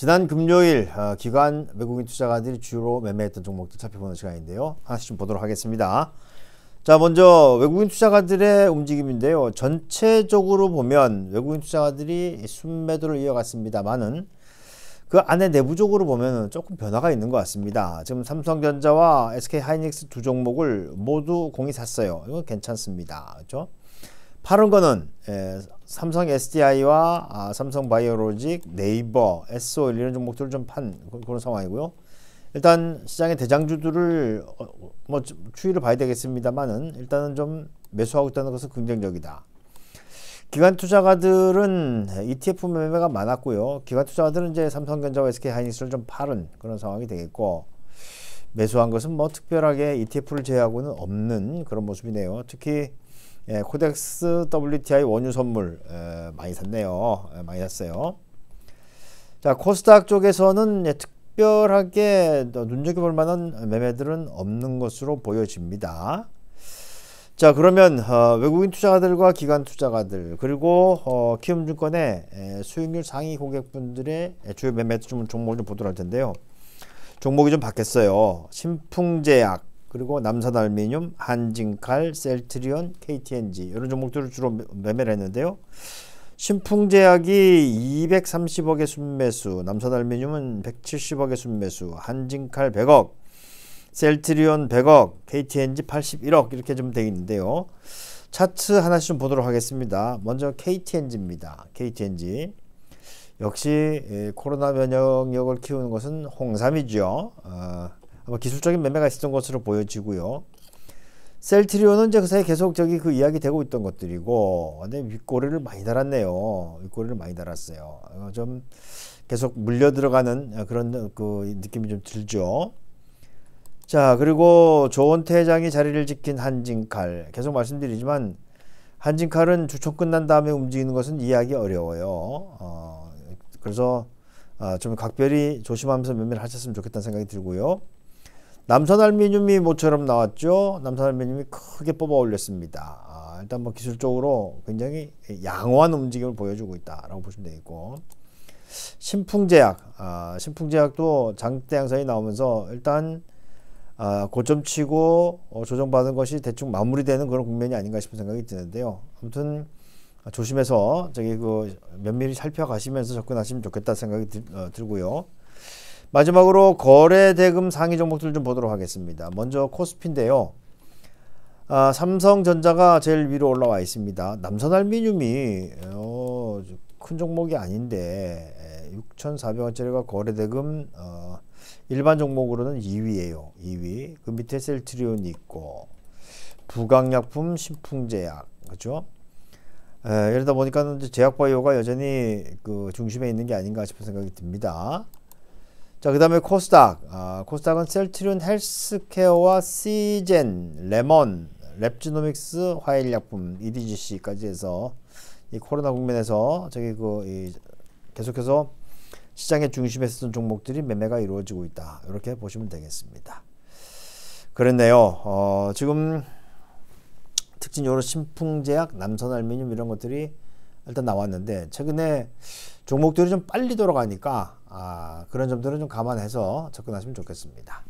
지난 금요일 어, 기관 외국인 투자가들이 주로 매매했던 종목들 살펴보는 시간인데요. 하나씩 좀 보도록 하겠습니다. 자 먼저 외국인 투자가들의 움직임인데요. 전체적으로 보면 외국인 투자가들이 순매도를 이어갔습니다만은 그 안에 내부적으로 보면 조금 변화가 있는 것 같습니다. 지금 삼성전자와 SK하이닉스 두 종목을 모두 공이 샀어요. 이건 괜찮습니다. 그렇죠? 파른 거는 에, 예, 삼성 SDI와 아, 삼성 바이오로직, 네이버, SO 오 이런 종목들을 좀판 그, 그런 상황이고요. 일단 시장의 대장주들을 어, 뭐 추이를 봐야 되겠습니다만은 일단은 좀 매수하고 있다는 것은 긍정적이다. 기관 투자가들은 예, ETF 매매가 많았고요. 기관 투자가들은 이제 삼성전자와 SK하이닉스를 좀 팔은 그런 상황이 되겠고 매수한 것은 뭐 특별하게 ETF를 제외하고는 없는 그런 모습이네요. 특히 예, 코덱스 WTI 원유 선물 예, 많이 샀네요. 예, 많이 샀어요. 자 코스닥 쪽에서는 예, 특별하게 눈여겨볼 만한 매매들은 없는 것으로 보여집니다. 자 그러면 어, 외국인 투자가들과 기관 투자가들 그리고 어, 키움증권의 에, 수익률 상위 고객분들의 주요 매매 종목을 좀 보도록 할 텐데요. 종목이 좀 바뀌었어요. 신풍제약 그리고 남사달미늄, 한진칼, 셀트리온, KTNG 이런 종목들을 주로 매매를 했는데요. 신풍제약이 230억의 순매수, 남사달미늄은 170억의 순매수, 한진칼 100억, 셀트리온 100억, KTNG 81억 이렇게 좀되 있는데요. 차트 하나씩 좀 보도록 하겠습니다. 먼저 KTNG입니다. KTNG 역시 예, 코로나 면역력을 키우는 것은 홍삼이죠. 어, 아마 기술적인 매매가 있었던 것으로 보여지고요. 셀트리온은 이제 그 사이 계속 저기 그 이야기 되고 있던 것들이고, 근데 윗꼬리를 많이 달았네요. 윗꼬리를 많이 달았어요. 좀 계속 물려 들어가는 그런 그 느낌이 좀 들죠. 자, 그리고 조원태 회장이 자리를 지킨 한진칼. 계속 말씀드리지만, 한진칼은 주총 끝난 다음에 움직이는 것은 이해하기 어려워요. 어, 그래서 아, 좀 각별히 조심하면서 매매를 하셨으면 좋겠다는 생각이 들고요. 남산알미늄이 모처럼 나왔죠. 남산알미늄이 크게 뽑아 올렸습니다. 아, 일단 뭐 기술적으로 굉장히 양호한 움직임을 보여주고 있다라고 보시면 되겠고 신풍제약, 아, 신풍제약도 장대 양상이 나오면서 일단 아, 고점치고 어, 조정받은 것이 대충 마무리되는 그런 국면이 아닌가 싶은 생각이 드는데요. 아무튼 아, 조심해서 저기 그 면밀히 살펴가시면서 접근하시면 좋겠다 생각이 들, 어, 들고요. 마지막으로 거래 대금 상위 종목들 좀 보도록 하겠습니다. 먼저 코스피인데요. 아, 삼성전자가 제일 위로 올라와 있습니다. 남선알미늄이 어, 큰 종목이 아닌데 6,400원짜리가 거래 대금 어, 일반 종목으로는 2위예요. 2위. 그 밑에 셀트리온이 있고 부강약품, 신풍제약 그렇죠? 에, 이러다 보니까 제약바이오가 여전히 그 중심에 있는 게 아닌가 싶은 생각이 듭니다. 자, 그 다음에 코스닥. 아, 코스닥은 셀트리 헬스케어와 시젠, 레몬, 랩지노믹스, 화일약품, EDGC까지 해서 이 코로나 국면에서 저기 그 이 계속해서 시장의 중심에 쓰던 종목들이 매매가 이루어지고 있다. 이렇게 보시면 되겠습니다. 그랬네요 어, 지금 특징적으로 신풍제약, 남선알미늄 이런 것들이 일단 나왔는데 최근에 종목들이 좀 빨리 돌아가니까 아, 그런 점들은 좀 감안해서 접근하시면 좋겠습니다.